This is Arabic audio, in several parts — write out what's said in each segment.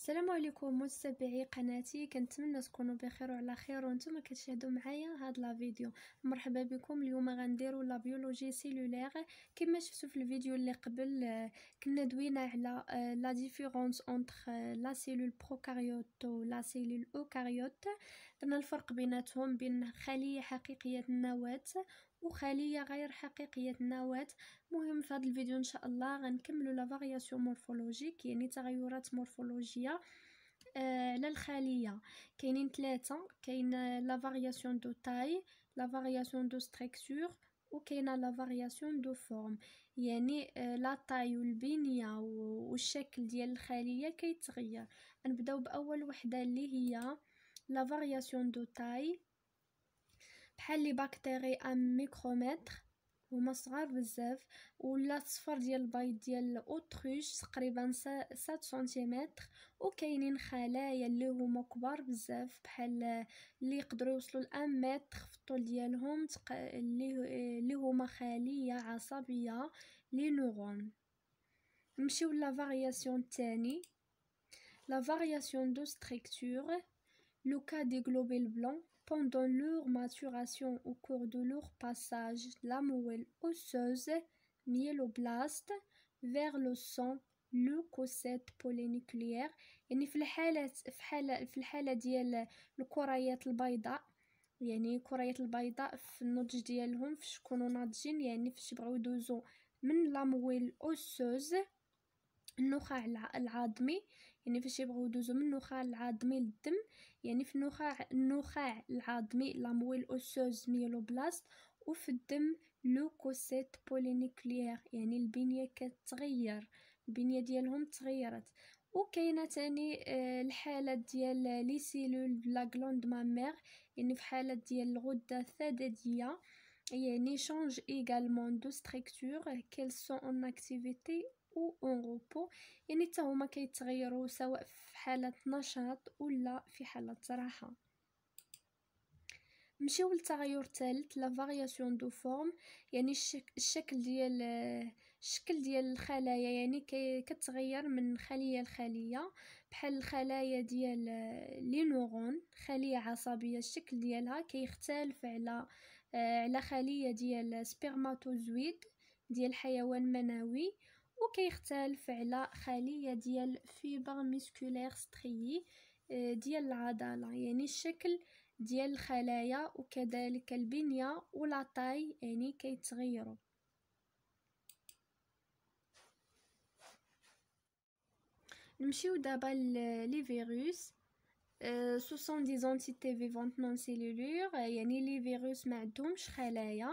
السلام عليكم متابعي قناتي كنتمنى تكونوا بخير وعلى خير وانتم كتشاهدوا معايا هاد لا فيديو مرحبا بكم اليوم غنديروا لا بيولوجي سيلولير كما شفتوا في الفيديو اللي قبل كنا دوينا على آه، لا ديفيرونس اونتر لا سيلول بروكاريوت و لا سيلول اوكاريوت درنا الفرق بيناتهم بين خلية حقيقية النواة وخلية غير حقيقية النواة مهم في هذا الفيديو ان شاء الله غنكملوا لا مورفولوجيك يعني تغيرات مورفولوجية على آه الخلية كاينين ثلاثة كاين لا فارياسيون دو تاي لا فارياسيون دو ستريكسور وكاين لا فارياسيون دو فورم يعني آه، لا طاي والبنيه والشكل ديال الخليه كيتغير نبداو باول وحده اللي هي لا فارياسيون دو تاي بحال لي باكتيري ام ميكرومتر هما صغار بزاف ولا الصفر ديال البيض ديال الاوتروش تقريبا 7 سنتيمتر وكاينين خلايا اللي هما كبار بزاف بحال اللي يقدروا يوصلوا ل 1 متر في الطول ديالهم اللي اللي هما خليه عصبيه لي نورون نمشيو لا فارياسيون الثاني لا فارياسيون دو ستريكتور le cas des globules blancs, pendant leur maturation au cours de leur passage la moelle osseuse, myéloblaste, vers le sang, leucocytes polynucléaires, et le cas des corailles blanches, يعني كرية البيضاء في النضج ديالهم في osseuse, ناضجين يعني في يعني فاش يبغيو يدوزو من النخاع العظمي للدم يعني في النخاع النخاع العظمي لامويل اوسوز ميلوبلاست وفي الدم لوكوسيت بولينيكليير يعني البنيه كتغير البنيه ديالهم تغيرت وكاينه تاني آه، الحاله ديال لي سيلول لا غلوند مامير يعني في حاله ديال الغده الثدييه يعني شونج ايغالمون دو ستركتور كيل سون اون اكتيفيتي او اون غوبو يعني حتى هما كيتغيروا سواء في حاله نشاط ولا في حاله راحه نمشيو للتغير الثالث لا فارياسيون دو فورم يعني الشكل ديال الشكل ديال الخلايا يعني كتغير من خليه لخليه بحال الخلايا ديال لي نورون خليه عصبيه الشكل ديالها كيختلف على على خليه ديال سبيرماتوزويد ديال حيوان منوي وكيختلف على خلية ديال فيبر ميسكولير ستريي ديال العضلة يعني الشكل ديال الخلايا وكذلك البنية ولاطاي يعني كيتغيروا نمشيو دابا لي فيروس أه سو سون دي زونتيتي فيفونت نون سيلولير يعني لي فيروس ما عندهمش خلايا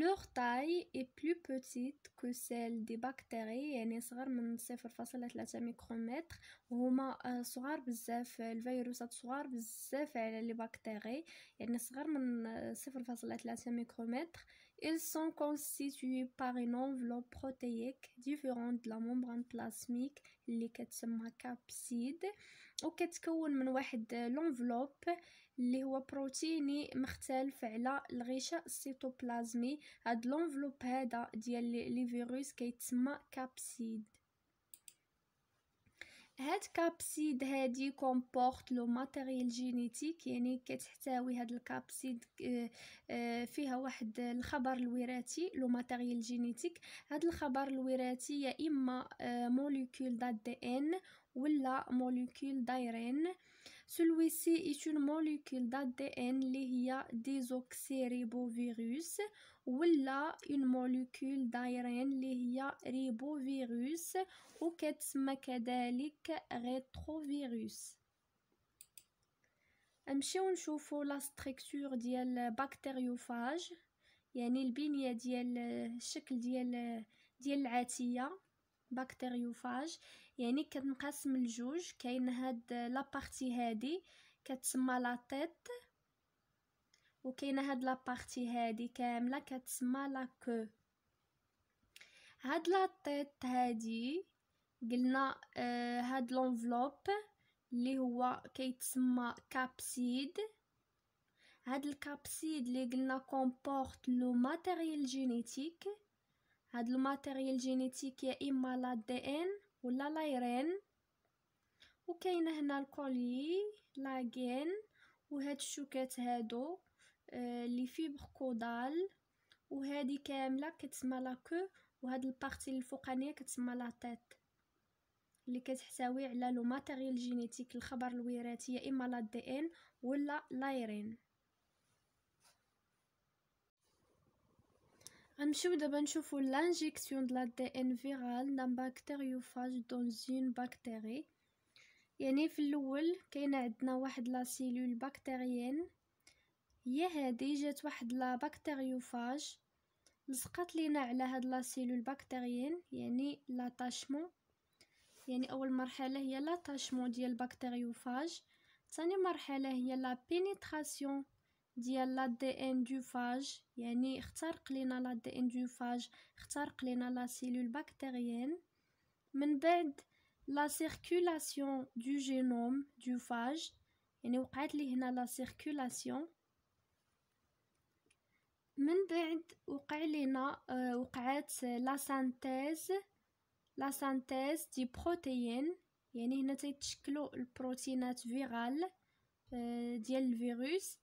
Leur taille est plus petite que celle des bactéries et les sont من 0.3 micromètres. هما صغار بزاف الفيروسات صغار بزاف على لي بكتيري يعني صغار من 0.3 micromètre. ils sont constitués par une enveloppe protéique différente de la membrane plasmique اللي كتسمى كابسيد وكتكون من واحد enveloppe اللي هو بروتيني مختلف على الغشاء السيتوبلازمي هاد لونفلوب هذا ديال لي فيروس كيتسمى كابسيد هاد كابسيد هادي كومبورت لو ماتيريال جينيتيك يعني كتحتوي هاد الكابسيد آه، آه، فيها واحد الخبر الوراثي لو ماتيريال جينيتيك هاد الخبر الوراثي يا اما آه، موليكول دات دي ان ولا موليكول دايرين celui-ci est une molécule d'ADN اللي هي ديزوكسيريبوفيروس ولا une molécule d'ARN اللي هي ريبوفيروس وكتسمى كذلك ريتروفيروس نمشيو نشوفو لا ستركتور ديال باكتيريوفاج يعني البنيه ديال الشكل ديال ديال العاتيه بكتيريوفاج يعني كتنقسم لجوج كاين هاد بارتي هادي كتسمى لا تيت وكاينه هاد بارتي هادي كامله كتسمى لا كو هاد لا تيت هادي قلنا آه هاد لونفلوب اللي هو كيتسمى كابسيد هاد الكابسيد اللي قلنا كومبورت لو ماتيريال جينيتيك هاد الماتيريال جينيتيك يا اما لا دي ان ولا لايرين وكاينه هنا الكولي لاغين وهاد الشوكات هادو آه، لي فيبر كودال وهادي كامله كتسمى لاكو وهاد البارتي الفوقانيه كتسمى لا تيت اللي كتحتوي على لو ماتيريال جينيتيك الخبر الوراثي يا اما لا دي ان ولا لايرين غنمشيو دابا نشوفو لانجيكسيون دو لا دي ان فيرال دان باكتيريوفاج دون اون يعني في الاول كاين عندنا واحد لا سيلول باكتيريان هي هادي جات واحد لا باكتيريوفاج لصقات لينا على هاد لا سيلول باكتيريان يعني لاتاشمون يعني اول مرحله هي لاتاشمون ديال باكتيريوفاج ثاني مرحله هي لا بينيتراسيون ديال لا دي ان دو فاج يعني اخترق لينا لا دي ان دو فاج اخترق لينا لا سيلول من بعد لا سيركولاسيون دو جينوم دو فاج يعني وقعت لي هنا لا سيركولاسيون من بعد وقع لينا آه، وقعت لا سانتيز لا سانتيز دي بروتيين يعني هنا تيتشكلوا البروتينات فيرال آه، ديال الفيروس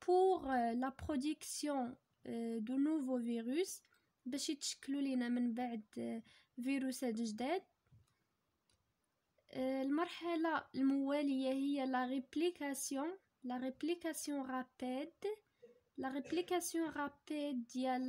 pour la production de nouveaux virus باش يتشكلوا لينا من بعد فيروسات جداد المرحلة الموالية هي لا ريبليكاسيون لا ريبليكاسيون رابيد لا ريبليكاسيون رابيد ديال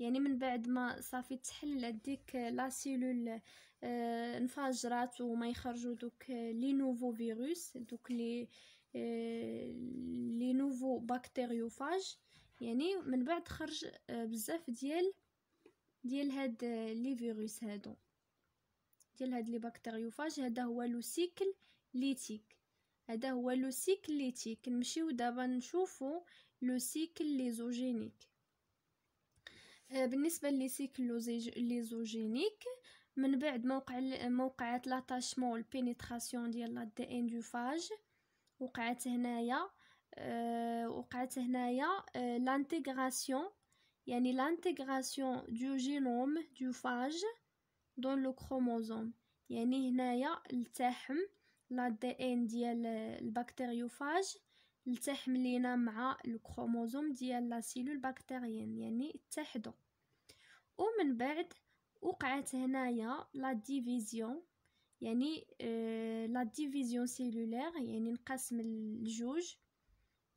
يعني من بعد ما صافي تحلت ديك لا سيلول آه، انفجرات وما يخرجوا دوك لي نوفو فيروس دوك لي آه، لي نوفو بكتيريوفاج يعني من بعد خرج آه، بزاف ديال ديال هاد لي فيروس هادو ديال هاد لي بكتيريوفاج هذا هو لو سيكل ليتيك هذا هو لو سيكل ليتيك نمشيو دابا نشوفو لو سيكل ليزوجينيك آه، بالنسبه لسيكل ليزوجينيك من بعد موقع موقعات لاتاشمون البينيتراسيون ديال لا دي ان دو فاج وقعت هنايا آه، وقعت هنايا لانتيغراسيون آه، يعني لانتيغراسيون دو جينوم دو فاج دون لو كروموزوم يعني هنايا التحم لا دي ان ديال البكتيريوفاج التحم لينا مع الكروموزوم ديال لا سيلول باكتيريان يعني اتحدوا ومن بعد وقعت هنايا لا ديفيزيون يعني آه، لا ديفيزيون سيلولير يعني نقسم لجوج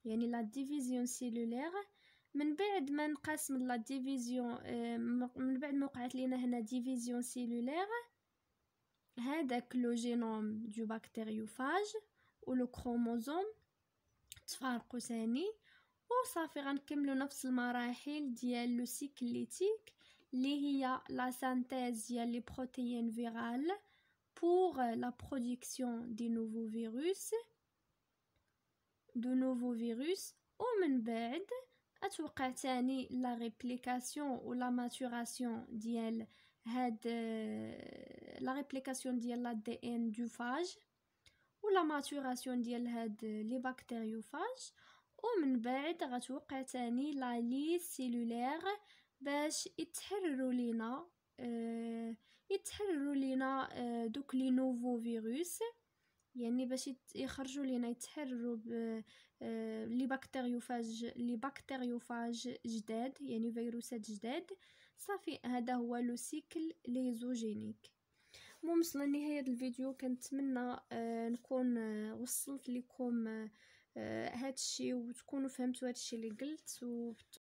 يعني لا ديفيزيون سيلولير من بعد ما نقسم لا ديفيزيون آه، من بعد ما وقعت لينا هنا ديفيزيون سيلولير هذاك لو جينوم دو بكتيريوفاج ولو كروموزوم تفارقوا تاني وصافي غنكملوا نفس المراحل ديال لو سيكليتيك اللي هي لا سانتيز ديال لي بروتيين فيرال pour la production des nouveaux virus de nouveaux virus ومن بعد اتوقع تاني لا ريبليكاسيون ولا ماتوراسيون ديال هاد لا ريبليكاسيون ديال لا دي ان دو فاج ولا ماتوراسيون ديال هاد لي بكتيريوفاج ومن بعد غتوقع تاني لا لي سيلولير باش يتحرروا لينا آه، يتحرروا لينا آه، دوك لي نوفو فيروس يعني باش يخرجوا لينا يتحرروا اه لي بكتيريوفاج لي بكتيريوفاج جداد يعني فيروسات جداد صافي هذا هو لو سيكل ليزوجينيك المهم وصلنا لنهاية الفيديو كنتمنى آه، نكون آه، وصلت لكم هذا آه، الشيء وتكونوا فهمتوا هذا الشيء اللي قلت